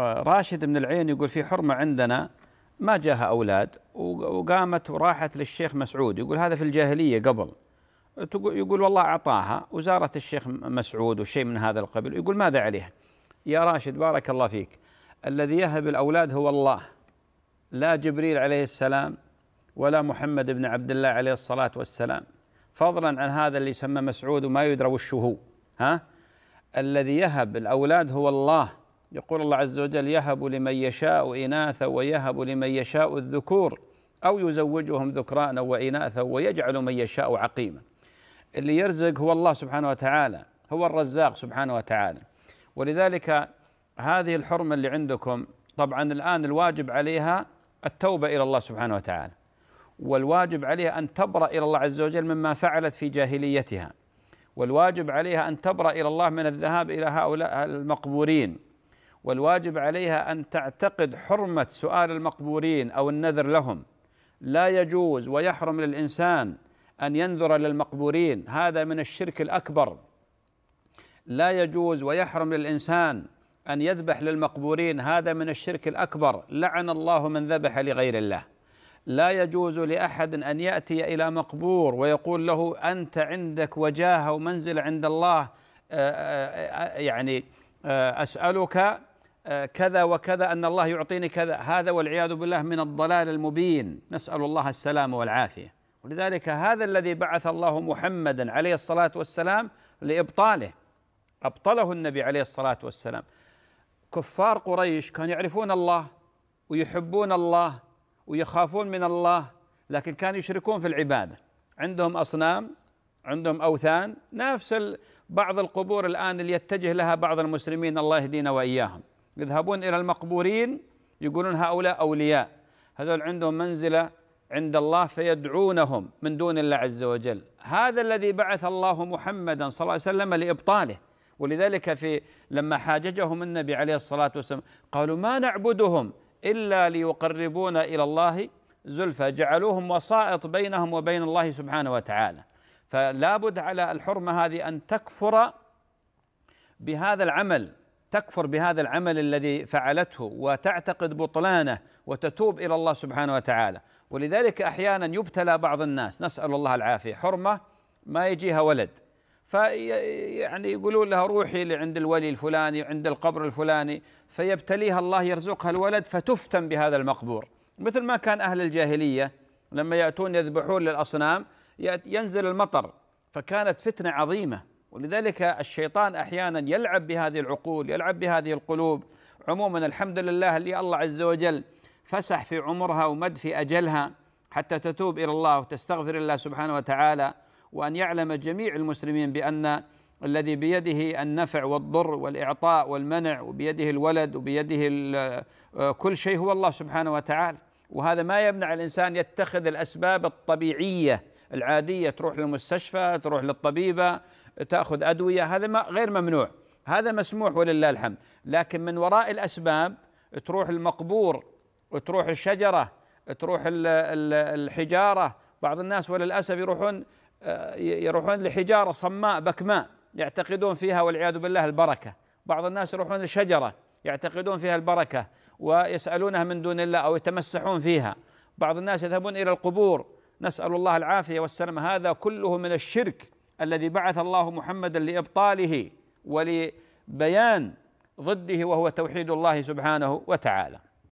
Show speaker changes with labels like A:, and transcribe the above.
A: راشد من العين يقول في حرمة عندنا ما جاها أولاد وقامت وراحت للشيخ مسعود يقول هذا في الجاهلية قبل يقول والله أعطاها وزارت الشيخ مسعود وشيء من هذا القبيل يقول ماذا عليها يا راشد بارك الله فيك الذي يهب الأولاد هو الله لا جبريل عليه السلام ولا محمد بن عبد الله عليه الصلاة والسلام فضلا عن هذا اللي يسمى مسعود وما يدرى وش هو ها الذي يهب الأولاد هو الله يقول الله عز وجل يهب لمن يشاء إناثا ويهب لمن يشاء الذكور أو يزوجهم ذكرانا وإناثا ويجعل من يشاء عقيما اللي يرزق هو الله سبحانه وتعالى هو الرزاق سبحانه وتعالى ولذلك هذه الحرمة اللي عندكم طبعا الآن الواجب عليها التوبة إلى الله سبحانه وتعالى والواجب عليها أن تبرأ إلى الله عز وجل مما فعلت في جاهليتها والواجب عليها أن تبرأ إلى الله من الذهاب إلى هؤلاء المقبورين والواجب عليها أن تعتقد حرمة سؤال المقبورين أو النذر لهم لا يجوز ويحرم للإنسان أن ينذر للمقبورين هذا من الشرك الأكبر لا يجوز ويحرم للإنسان أن يذبح للمقبورين هذا من الشرك الأكبر لعن الله من ذبح لغير الله لا يجوز لأحد أن يأتي إلى مقبور ويقول له أنت عندك وجاهة ومنزل عند الله آه، آه، آه، يعني أسألك آه، كذا وكذا أن الله يعطيني كذا هذا والعياذ بالله من الضلال المبين نسأل الله السلام والعافية ولذلك هذا الذي بعث الله محمدا عليه الصلاة والسلام لإبطاله أبطله النبي عليه الصلاة والسلام كفار قريش كانوا يعرفون الله ويحبون الله ويخافون من الله لكن كانوا يشركون في العبادة عندهم أصنام عندهم أوثان نفس بعض القبور الآن اللي يتجه لها بعض المسلمين الله يهدينا وإياهم يذهبون إلى المقبورين يقولون هؤلاء أولياء هذول عندهم منزلة عند الله فيدعونهم من دون الله عز وجل هذا الذي بعث الله محمدا صلى الله عليه وسلم لإبطاله ولذلك في لما حاججهم النبي عليه الصلاة والسلام قالوا ما نعبدهم إلا ليقربونا إلى الله زلفى جعلوهم وسائط بينهم وبين الله سبحانه وتعالى فلا بد على الحرمة هذه أن تكفر بهذا العمل تكفر بهذا العمل الذي فعلته وتعتقد بطلانه وتتوب الى الله سبحانه وتعالى ولذلك احيانا يبتلى بعض الناس نسال الله العافيه حرمه ما يجيها ولد في يعني يقولون لها روحي لعند الولي الفلاني عند القبر الفلاني فيبتليها الله يرزقها الولد فتفتن بهذا المقبور مثل ما كان اهل الجاهليه لما ياتون يذبحون للاصنام ينزل المطر فكانت فتنه عظيمه ولذلك الشيطان احيانا يلعب بهذه العقول يلعب بهذه القلوب عموما الحمد لله اللي الله عز وجل فسح في عمرها ومد في اجلها حتى تتوب الى الله وتستغفر الله سبحانه وتعالى وان يعلم جميع المسلمين بان الذي بيده النفع والضر والاعطاء والمنع وبيده الولد وبيده آه، كل شيء هو الله سبحانه وتعالى وهذا ما يمنع الانسان يتخذ الاسباب الطبيعيه العادية تروح للمستشفى تروح للطبيبة تأخذ أدوية هذا ما غير ممنوع هذا مسموح ولله الحمد لكن من وراء الأسباب تروح المقبور وتروح الشجرة تروح الحجارة بعض الناس وللأسف يروحون آه، يروحون لحجارة صماء بكماء يعتقدون فيها والعياذ بالله البركة بعض الناس يروحون لشجرة يعتقدون فيها البركة ويسألونها من دون الله أو يتمسحون فيها بعض الناس يذهبون إلى القبور نسأل الله العافية والسلام هذا كله من الشرك الذي بعث الله محمدا لإبطاله ولبيان ضده وهو توحيد الله سبحانه وتعالى